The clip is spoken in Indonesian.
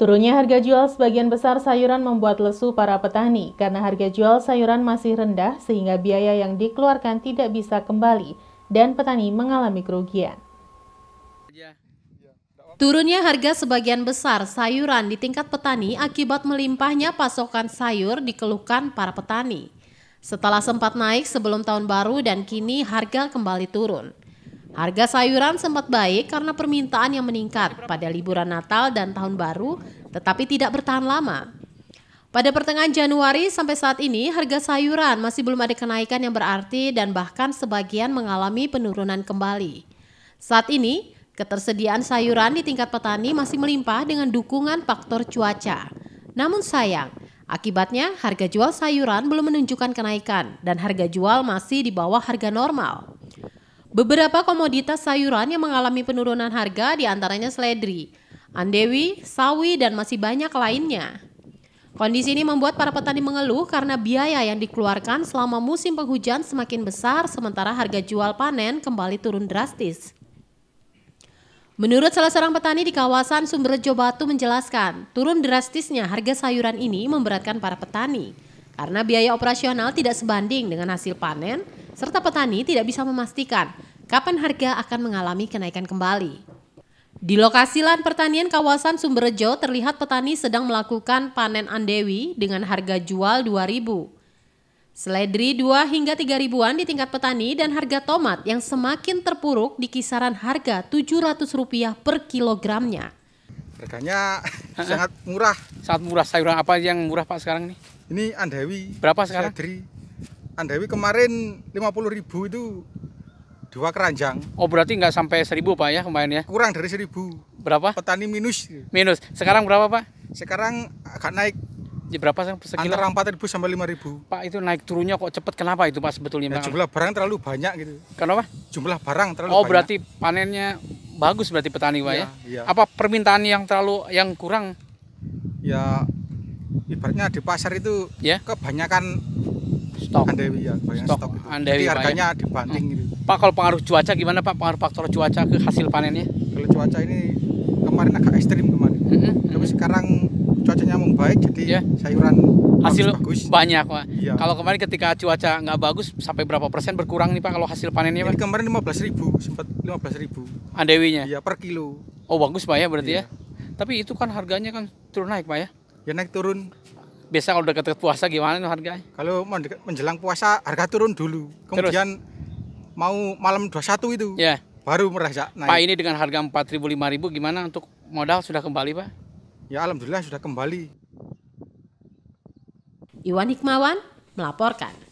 Turunnya harga jual sebagian besar sayuran membuat lesu para petani karena harga jual sayuran masih rendah sehingga biaya yang dikeluarkan tidak bisa kembali dan petani mengalami kerugian. Turunnya harga sebagian besar sayuran di tingkat petani akibat melimpahnya pasokan sayur dikeluhkan para petani. Setelah sempat naik sebelum tahun baru dan kini harga kembali turun. Harga sayuran sempat baik karena permintaan yang meningkat pada liburan Natal dan Tahun Baru, tetapi tidak bertahan lama. Pada pertengahan Januari sampai saat ini, harga sayuran masih belum ada kenaikan yang berarti dan bahkan sebagian mengalami penurunan kembali. Saat ini, ketersediaan sayuran di tingkat petani masih melimpah dengan dukungan faktor cuaca. Namun sayang, akibatnya harga jual sayuran belum menunjukkan kenaikan dan harga jual masih di bawah harga normal. Beberapa komoditas sayuran yang mengalami penurunan harga diantaranya seledri, andewi, sawi, dan masih banyak lainnya. Kondisi ini membuat para petani mengeluh karena biaya yang dikeluarkan selama musim penghujan semakin besar sementara harga jual panen kembali turun drastis. Menurut salah seorang petani di kawasan Sumberjo Batu menjelaskan, turun drastisnya harga sayuran ini memberatkan para petani karena biaya operasional tidak sebanding dengan hasil panen serta petani tidak bisa memastikan kapan harga akan mengalami kenaikan kembali. Di lokasi lahan pertanian kawasan Sumberjo terlihat petani sedang melakukan panen andewi dengan harga jual 2000. Seledri 2 hingga 3 ribuan di tingkat petani dan harga tomat yang semakin terpuruk di kisaran harga Rp700 per kilogramnya. Harganya sangat murah. Sangat murah sayuran apa yang murah Pak sekarang ini? Ini andewi. Berapa sekarang? Seledri Andewi kemarin 50 ribu itu dua keranjang. Oh berarti nggak sampai seribu pak ya kemarin ya? Kurang dari seribu. Berapa? Petani minus. Minus. Sekarang berapa pak? Sekarang agak naik. Ya, berapa sekitar Antara empat ribu sampai lima ribu. Pak itu naik turunnya kok cepet kenapa itu pak sebetulnya? Ya, jumlah barang terlalu banyak gitu. Kenapa? Jumlah barang terlalu. Oh banyak. berarti panennya bagus berarti petani pak iya, ya? ya? Apa permintaan yang terlalu yang kurang? Ya ibaratnya di pasar itu ya? kebanyakan stok anda ya stok, stok itu. Jadi harganya dibanting hmm. pak kalau pengaruh cuaca gimana pak pengaruh faktor cuaca ke hasil panennya kalau cuaca ini kemarin agak ekstrim kemarin mm -hmm. tapi sekarang cuacanya membaik jadi yeah. sayuran hasil bagus, banyak pak yeah. kalau kemarin ketika cuaca nggak bagus sampai berapa persen berkurang nih pak kalau hasil panennya pak? kemarin lima belas ribu sempat lima belas ribu andewinya ya per kilo oh bagus pak ya berarti yeah. ya tapi itu kan harganya kan turun naik pak ya ya naik turun biasa kalau udah deket puasa gimana nih harganya? Kalau menjelang puasa harga turun dulu. Kemudian Terus? mau malam 21 itu. Ya. Yeah. Baru merasa naik. Pak ini dengan harga 4.000 5.000 gimana untuk modal sudah kembali, Pak? Ya alhamdulillah sudah kembali. Iwan Hikmawan melaporkan.